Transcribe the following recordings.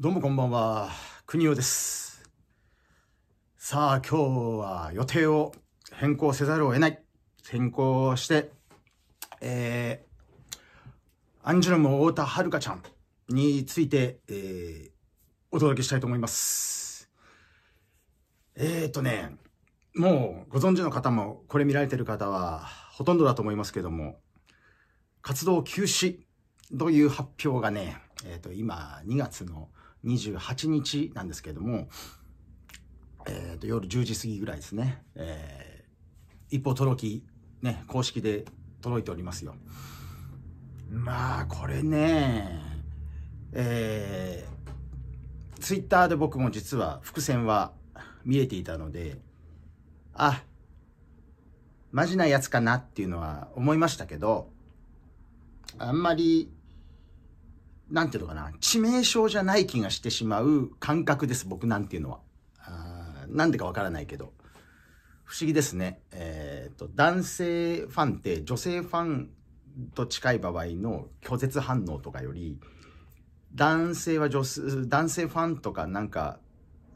どうもこんばんは、国尾です。さあ、今日は予定を変更せざるを得ない。変更して、えー、アンジュルム太田遥ちゃんについて、えー、お届けしたいと思います。えっ、ー、とね、もうご存知の方も、これ見られてる方は、ほとんどだと思いますけども、活動休止という発表がね、えっ、ー、と、今、2月の28日なんですけれども、えー、と夜10時過ぎぐらいですね、えー、一方届き、ね、公式で届いておりますよ。まあ、これね、えー、ツイッターで僕も実は伏線は見えていたので、あ、マジなやつかなっていうのは思いましたけど、あんまりなんていうのかな、致命傷じゃない気がしてしまう感覚です、僕なんていうのは。なんでかわからないけど。不思議ですね。えっ、ー、と、男性ファンって女性ファンと近い場合の拒絶反応とかより、男性は女性、男性ファンとかなんか、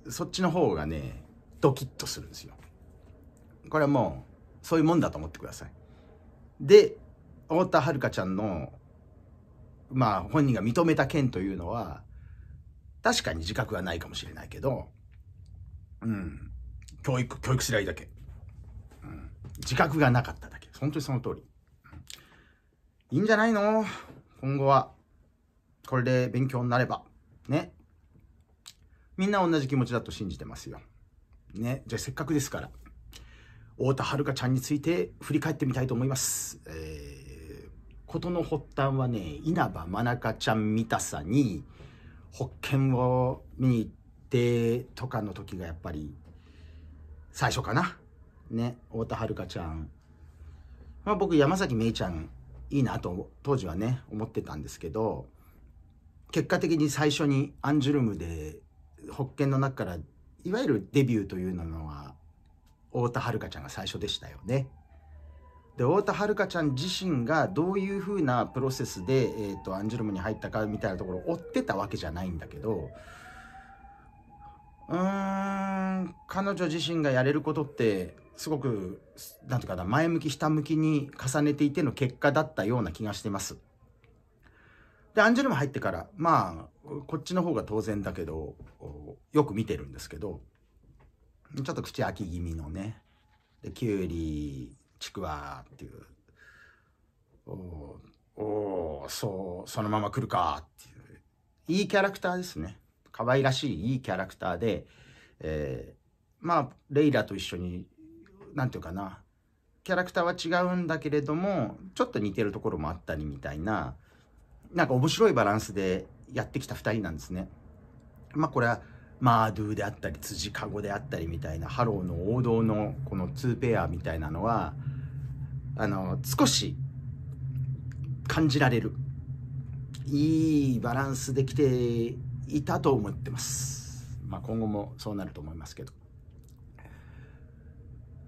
そっちの方がね、ドキッとするんですよ。これはもう、そういうもんだと思ってください。で、太田遥ちゃんのまあ本人が認めた件というのは、確かに自覚はないかもしれないけど、うん。教育、教育すりいだけ。うん。自覚がなかっただけ。本当にその通り。いいんじゃないの今後は。これで勉強になれば。ね。みんな同じ気持ちだと信じてますよ。ね。じゃあせっかくですから、太田遥ちゃんについて振り返ってみたいと思います。えーことの発端はね、稲葉真中ちゃん見たさに、北見を見に行ってとかの時がやっぱり、最初かな。ね、太田遥ちゃん。まあ僕、山崎めいちゃん、いいなと、当時はね、思ってたんですけど、結果的に最初にアンジュルムで、保険の中から、いわゆるデビューというのは、太田遥ちゃんが最初でしたよね。で太田遥ちゃん自身がどういうふうなプロセスで、えーと、アンジュルムに入ったかみたいなところを追ってたわけじゃないんだけどうーん彼女自身がやれることってすごく何ていうかな前向きひたむきに重ねていての結果だったような気がしてます。でアンジュルム入ってからまあこっちの方が当然だけどよく見てるんですけどちょっと口開き気味のねでキュウリちくわっていう。おおそう、そのまま来るかっていう。いいキャラクターですね。可愛らしいいいキャラクターで、えー、まあ、レイラと一緒に、なんていうかな、キャラクターは違うんだけれども、ちょっと似てるところもあったりみたいな、なんか面白いバランスでやってきた2人なんですね。まあこれは、マードゥであったり、辻かごであったりみたいな、ハローの王道のこの2ペアみたいなのは、あの、少し感じられる。いいバランスできていたと思ってます。まあ、今後もそうなると思いますけど。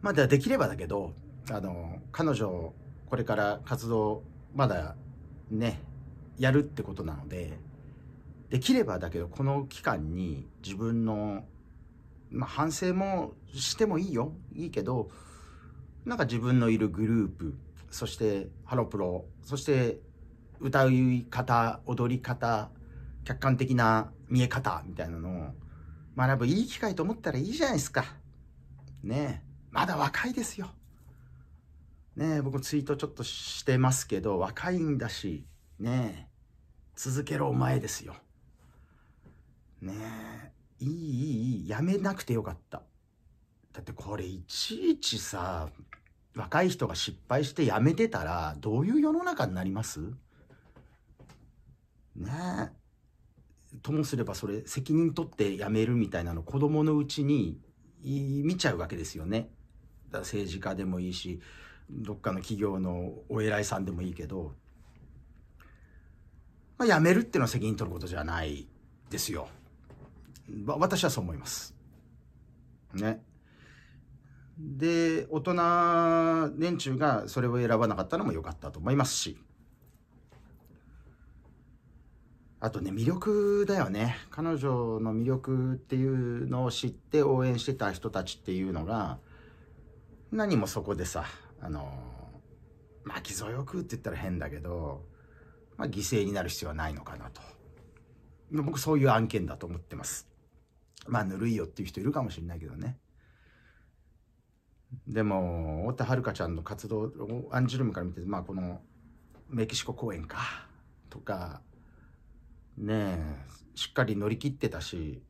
まだできればだけど、あの、彼女、これから活動、まだね、やるってことなので、できればだけど、この期間に自分の、まあ、反省もしてもいいよ。いいけど、なんか自分のいるグループ、そしてハロプロ、そして歌い方、踊り方、客観的な見え方みたいなのを学ぶいい機会と思ったらいいじゃないですか。ねえ、まだ若いですよ。ねえ、僕ツイートちょっとしてますけど、若いんだし、ねえ、続けろお前ですよ。ねえ、いいいいいい、やめなくてよかった。だってこれいちいちさ、若い人が失敗して辞めてたら、どういう世の中になりますねえ。ともすればそれ責任取って辞めるみたいなの子供のうちに見ちゃうわけですよね。だ政治家でもいいし、どっかの企業のお偉いさんでもいいけど、まあ、辞めるっていうのは責任取ることじゃないですよ。私はそう思います。ね。で、大人、年中がそれを選ばなかったのも良かったと思いますし。あとね、魅力だよね。彼女の魅力っていうのを知って応援してた人たちっていうのが、何もそこでさ、あの、巻き添えを食うって言ったら変だけど、まあ、犠牲になる必要はないのかなと。僕そういう案件だと思ってます。まあ、ぬるいよっていう人いるかもしれないけどね。でも太田遥ちゃんの活動をアンジュルムから見て、まあ、このメキシコ公演かとかねえしっかり乗り切ってたし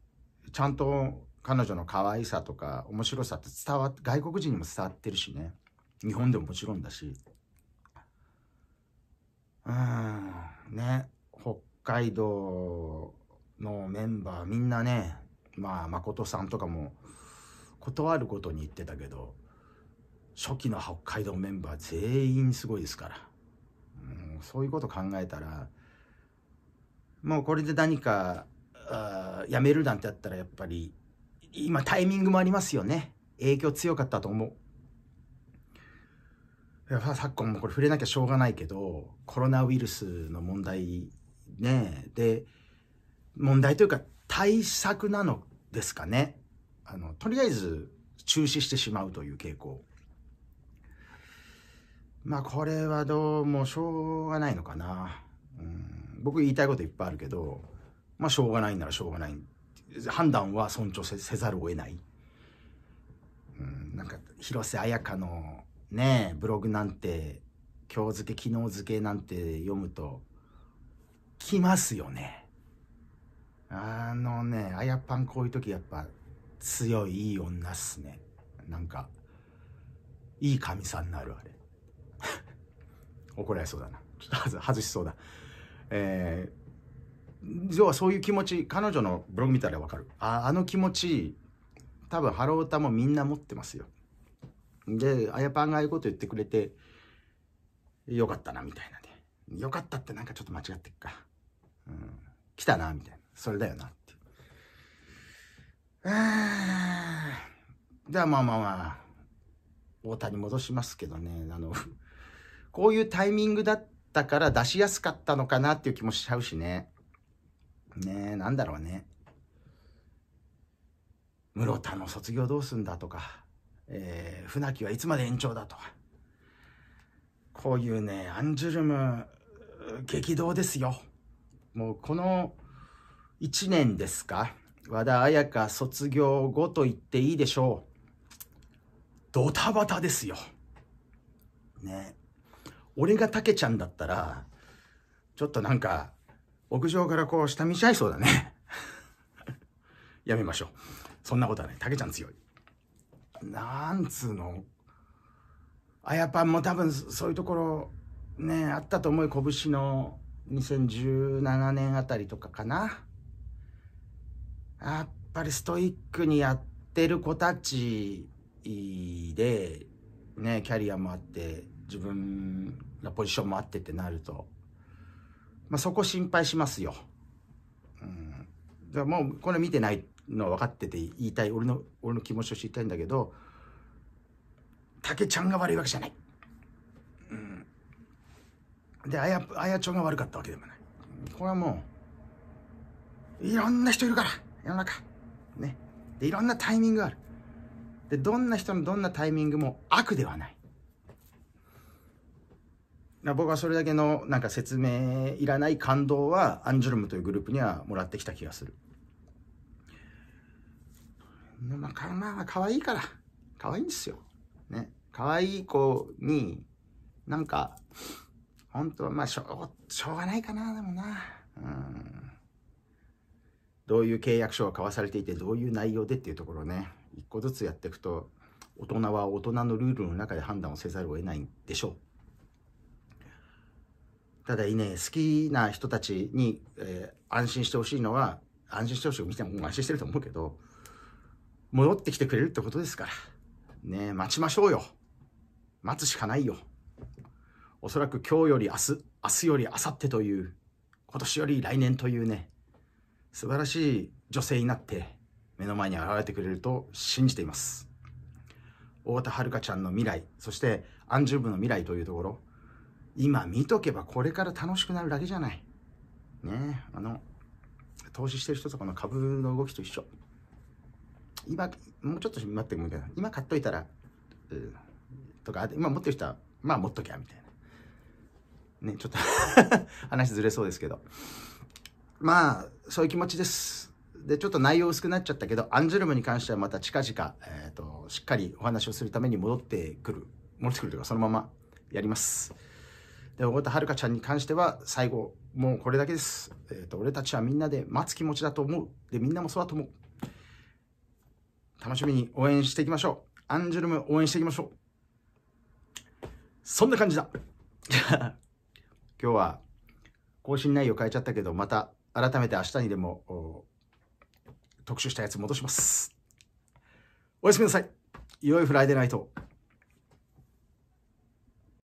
ちゃんと彼女の可愛さとか面白さって伝わって外国人にも伝わってるしね日本でももちろんだしうんね北海道のメンバーみんなねまあ誠さんとかも断るごとに言ってたけど初期の北海道メンバー全員すごいですから、うん、そういうこと考えたらもうこれで何かやめるなんてやったらやっぱり今タイミングもありますよね影響強かったと思う。昨今もこれ触れなきゃしょうがないけどコロナウイルスの問題ねで問題というか対策なのですかねあのとりあえず中止してしまうという傾向まあこれはどうもしょうがないのかな。うん、僕言いたいこといっぱいあるけど、まあしょうがないならしょうがない。判断は尊重せざるを得ない。うん、なんか広瀬彩香のね、ブログなんて、今日付け昨日付けなんて読むと、来ますよね。あのね、あやぱんこういう時やっぱ強いいい女っすね。なんか、いい神さんになるあれ。怒られそうだな。ちょっと外しそうだ。えー、要はそういう気持ち、彼女のブログ見たらわかる。ああの気持ち、多分ハロータもみんな持ってますよ。で、あやぱんがああいうこと言ってくれて、よかったな、みたいなね。よかったってなんかちょっと間違ってっか。うん。来たな、みたいな。それだよな、ってああ。じゃあまあまあまあ、太谷に戻しますけどね、あの、こういうタイミングだったから出しやすかったのかなっていう気もしちゃうしね。ねえ、なんだろうね。室田の卒業どうすんだとか、えー、船木はいつまで延長だとか。こういうね、アンジュルム、激動ですよ。もうこの1年ですか。和田彩香卒業後と言っていいでしょう。ドタバタですよ。ね。俺がたけちゃんだったら、ちょっとなんか、屋上からこう下見ちゃいそうだね。やめましょう。そんなことはない。たけちゃん強い。なんつうの。あやぱんも多分そういうところ、ね、あったと思う。拳の2017年あたりとかかな。やっぱりストイックにやってる子たちで、ね、キャリアもあって、自分のポジションもあってってなると、まあ、そこ心配しますよ。うん、だからもうこれ見てないの分かってて言いたい俺の俺の気持ちを知りたいんだけど竹ちゃんが悪いわけじゃない。うん、であやあやちが悪かったわけでもない。これはもういろんな人いるから世の中。ね。でいろんなタイミングがある。でどんな人のどんなタイミングも悪ではない。僕はそれだけのなんか説明いらない感動はアンジュルムというグループにはもらってきた気がする。まあ、まあ、可愛いから。可愛いんですよ。ね。可愛い子に、なんか、本当はまあしょ、しょうがないかな、でもな。うん。どういう契約書が交わされていて、どういう内容でっていうところね、一個ずつやっていくと、大人は大人のルールの中で判断をせざるを得ないんでしょう。ただいね、好きな人たちに、えー、安心してほしいのは、安心してほしい。見ても安心してると思うけど、戻ってきてくれるってことですから。ね待ちましょうよ。待つしかないよ。おそらく今日より明日、明日より明後日という、今年より来年というね、素晴らしい女性になって目の前に現れてくれると信じています。太田遥ちゃんの未来、そしてアンジューの未来というところ、今見とけばこれから楽しくなるだけじゃない。ねあの、投資してる人とかの株の動きと一緒。今、もうちょっと待ってもいいけど、今買っといたら、うん、とか、今持ってる人は、まあ持っときゃ、みたいな。ね、ちょっと 話ずれそうですけど。まあ、そういう気持ちです。で、ちょっと内容薄くなっちゃったけど、アンジュルムに関してはまた近々、えっ、ー、と、しっかりお話をするために戻ってくる。戻ってくるというか、そのままやります。で、小田遥ちゃんに関しては、最後、もうこれだけです。えっ、ー、と、俺たちはみんなで待つ気持ちだと思う。で、みんなもそうだと思う。楽しみに応援していきましょう。アンジュルム応援していきましょう。そんな感じだ。今日は更新内容変えちゃったけど、また改めて明日にでも特集したやつ戻します。おやすみなさい。良いフライデーナイト。